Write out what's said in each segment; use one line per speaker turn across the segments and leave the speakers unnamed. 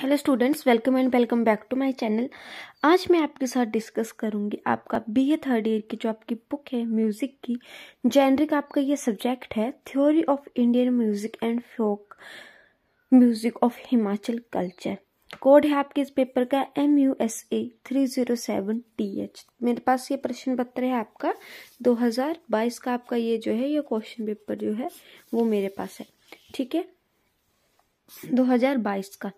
hello students welcome and welcome back to my channel आज मैं आपके साथ डिस्कस करूंगी आपका बी ए थर्ड ईयर की जो आपकी बुक है म्यूज़िक की जेनरिक आपका ये सब्जेक्ट है theory of Indian music and folk music of Himachal culture code है आपके इस पेपर का M U S A three zero seven T H मेरे पास ये प्रश्न पत्र है आपका दो हज़ार बाईस का आपका ये जो है ये क्वेश्चन पेपर जो है वो मेरे पास है ठीक है दो हजार बाईस का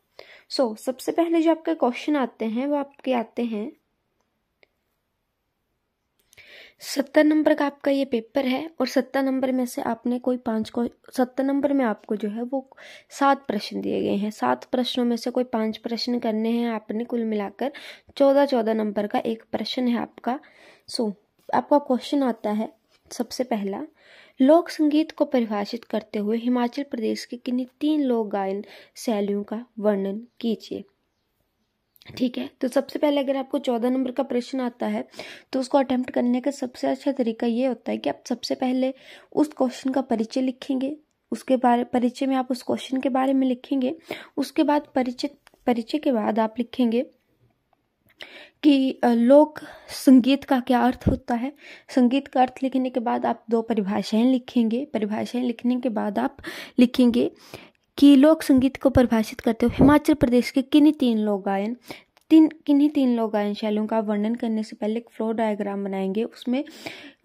सो so, सबसे पहले जो आपके क्वेश्चन आते हैं वो आपके आते हैं सत्तर नंबर का आपका ये पेपर है और सत्तर नंबर में से आपने कोई पांच को सत्तर नंबर में आपको जो है वो सात प्रश्न दिए गए हैं सात प्रश्नों में से कोई पांच प्रश्न करने हैं आपने कुल मिलाकर चौदह चौदह नंबर का एक प्रश्न है आपका सो so, आपका क्वेश्चन आता है सबसे पहला लोक संगीत को परिभाषित करते हुए हिमाचल प्रदेश के किन्हीं तीन लोक गायन शैलियों का वर्णन कीजिए ठीक है तो सबसे पहले अगर आपको चौदह नंबर का प्रश्न आता है तो उसको अटेम्प्ट करने का सबसे अच्छा तरीका ये होता है कि आप सबसे पहले उस क्वेश्चन का परिचय लिखेंगे उसके बारे परिचय में आप उस क्वेश्चन के बारे में लिखेंगे उसके बाद परिचय परिचय के बाद आप लिखेंगे कि लोक संगीत का क्या अर्थ होता है संगीत का अर्थ लिखने के बाद आप दो परिभाषाएं लिखेंगे परिभाषाएं लिखने के बाद आप लिखेंगे कि लोक संगीत को परिभाषित करते हुए हिमाचल प्रदेश के किन्हीं तीन लोक गायन तीन किन्हीं तीन लोक गायन शैलियों का वर्णन करने से पहले एक फ्लो डायग्राम बनाएंगे उसमें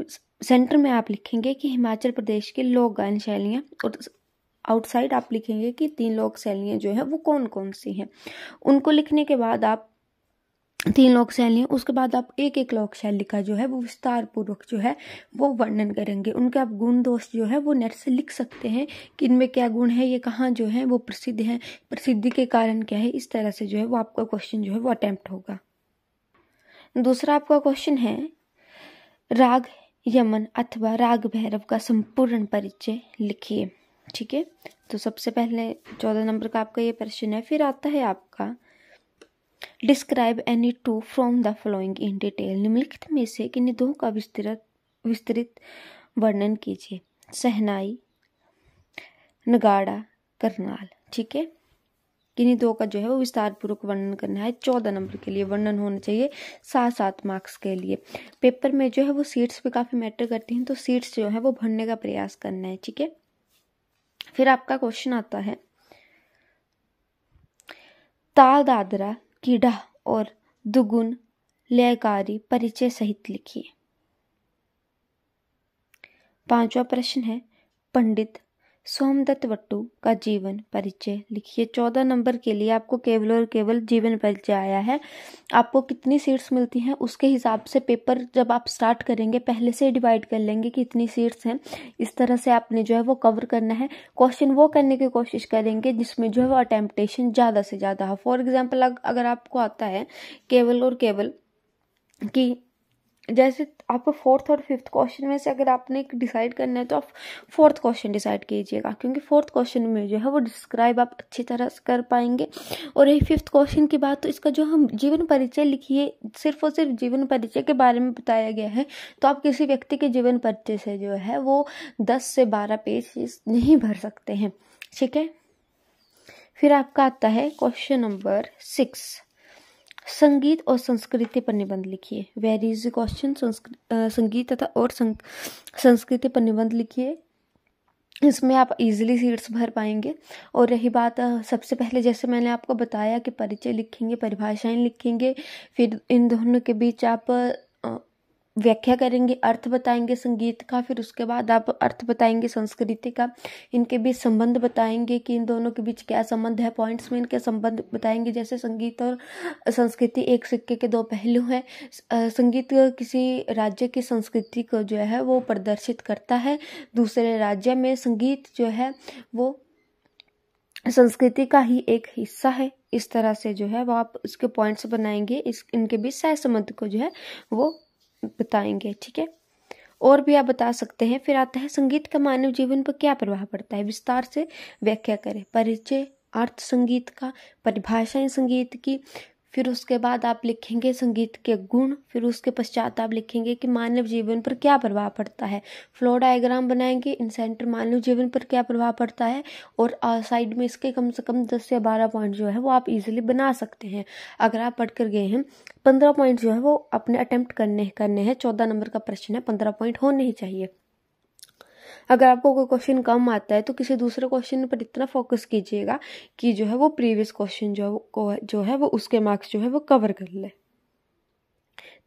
सेंटर में आप लिखेंगे कि हिमाचल प्रदेश के लोक गायन शैलियाँ और आउटसाइड आप लिखेंगे कि तीन लोक शैलियाँ जो हैं वो कौन कौन सी हैं उनको लिखने के बाद आप तीन लोक शैली उसके बाद आप एक एक लोक शैली का जो है वो विस्तार पूर्वक जो है वो वर्णन करेंगे उनके आप गुण दोष जो है वो नेट से लिख सकते हैं कि इनमें क्या गुण है ये कहाँ जो है वो प्रसिद्ध है प्रसिद्धि के कारण क्या है इस तरह से जो है वो आपका क्वेश्चन जो है वो अटैम्प्ट होगा दूसरा आपका क्वेश्चन है राग यमन अथवा राग भैरव का संपूर्ण परिचय लिखिए ठीक है तो सबसे पहले चौदह नंबर का आपका ये प्रश्न है फिर आता है आपका describe any two from the following in detail निम्नलिखित में से किन्हीं दो का विस्तृत विस्तृत वर्णन कीजिए सहनाई नगाड़ा करनाल ठीक है किन्हीं दो का जो है वो विस्तार पूर्वक वर्णन करना है चौदह नंबर के लिए वर्णन होना चाहिए सात सात मार्क्स के लिए पेपर में जो है वो सीट्स भी काफ़ी मैटर करती हैं तो सीट्स जो है वो भरने का प्रयास करना है ठीक है फिर आपका क्वेश्चन आता है ताल दादरा कीड़ा और दुगुन लयकारी परिचय सहित लिखिए पांचवा प्रश्न है पंडित सोमदत्त वट्टू का जीवन परिचय लिखिए चौदह नंबर के लिए आपको केवल और केवल जीवन परिचय आया है आपको कितनी सीट्स मिलती हैं उसके हिसाब से पेपर जब आप स्टार्ट करेंगे पहले से डिवाइड कर लेंगे कि इतनी सीट्स हैं इस तरह से आपने जो है वो कवर करना है क्वेश्चन वो करने की कोशिश करेंगे जिसमें जो है वो अटेम्पटेशन ज़्यादा से ज़्यादा हो फॉर एग्जाम्पल अगर आपको आता है केवल और केवल कि जैसे आपको फोर्थ और फिफ्थ क्वेश्चन में से अगर आपने डिसाइड करना है तो आप फोर्थ क्वेश्चन डिसाइड कीजिएगा क्योंकि फोर्थ क्वेश्चन में जो है वो डिस्क्राइब आप अच्छी तरह से कर पाएंगे और यही फिफ्थ क्वेश्चन की बात तो इसका जो हम जीवन परिचय लिखिए सिर्फ और सिर्फ जीवन परिचय के बारे में बताया गया है तो आप किसी व्यक्ति के जीवन परिचय से जो है वो दस से बारह पेज नहीं भर सकते हैं ठीक है फिर आपका आता है क्वेश्चन नंबर सिक्स संगीत और संस्कृति पर निबंध लिखिए वेर इज क्वेश्चन संगीत तथा और संस्कृति पर निबंध लिखिए इसमें आप इजीली सीट्स भर पाएंगे और रही बात सबसे पहले जैसे मैंने आपको बताया कि परिचय लिखेंगे परिभाषाएं लिखेंगे फिर इन दोनों के बीच आप व्याख्या करेंगे अर्थ बताएंगे संगीत का फिर उसके बाद आप अर्थ बताएंगे संस्कृति का इनके बीच संबंध बताएंगे कि इन दोनों के बीच क्या संबंध है पॉइंट्स में इनके संबंध बताएंगे जैसे संगीत और संस्कृति एक सिक्के के दो पहलू हैं संगीत किसी राज्य की संस्कृति को जो है वो प्रदर्शित करता है दूसरे राज्य में संगीत जो है वो संस्कृति का ही एक हिस्सा है इस तरह से जो है वो आप उसके पॉइंट्स बनाएंगे इस इनके बीच सह संबंध को जो है वो बताएंगे ठीक है और भी आप बता सकते हैं फिर आता है संगीत का मानव जीवन पर क्या प्रभाव पड़ता है विस्तार से व्याख्या करें परिचय अर्थ संगीत का परिभाषाएं संगीत की फिर उसके बाद आप लिखेंगे संगीत के गुण फिर उसके पश्चात आप लिखेंगे कि मानव जीवन पर क्या प्रभाव पड़ता है फ्लो डायग्राम बनाएंगे इन सेंटर मानव जीवन पर क्या प्रभाव पड़ता है और साइड में इसके कम से कम दस से बारह पॉइंट जो है वो आप इजीली बना सकते हैं अगर आप पढ़ कर गए हैं पंद्रह पॉइंट जो है वो अपने अटैम्प्ट करने करने हैं चौदह नंबर का प्रश्न है पंद्रह पॉइंट होने ही चाहिए अगर आपको कोई क्वेश्चन कम आता है तो किसी दूसरे क्वेश्चन पर इतना फोकस कीजिएगा कि जो है वो प्रीवियस क्वेश्चन जो है जो है वो उसके मार्क्स जो है वो कवर कर ले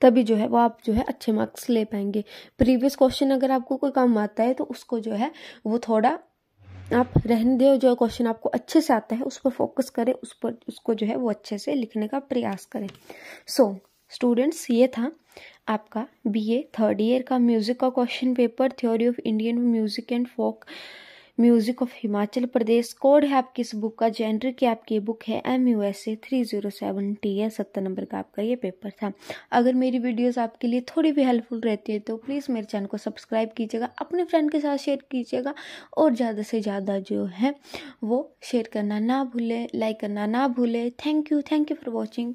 तभी जो है वो आप जो है अच्छे मार्क्स ले पाएंगे प्रीवियस क्वेश्चन अगर आपको कोई कम आता है तो उसको जो है वो थोड़ा आप रहने दे जो क्वेश्चन आपको अच्छे से आता है उस पर फोकस करें उस पर उसको जो है वो अच्छे से लिखने का प्रयास करें सो so, स्टूडेंट्स ये था आपका बीए थर्ड ईयर का म्यूज़िक का question paper theory of Indian music and folk music of Himachal Pradesh code है आपकी इस बुक का जेंडर की आपकी बुक है M U S A three zero seven T है सत्तर नंबर का आपका ये पेपर था अगर मेरी वीडियोस आपके लिए थोड़ी भी हेल्पफुल रहती है तो प्लीज़ मेरे चैनल को सब्सक्राइब कीजिएगा अपने फ्रेंड के साथ शेयर कीजिएगा और ज़्यादा से ज़्यादा जो है वो शेयर करना ना भूलें लाइक करना ना भूलें thank you thank you for watching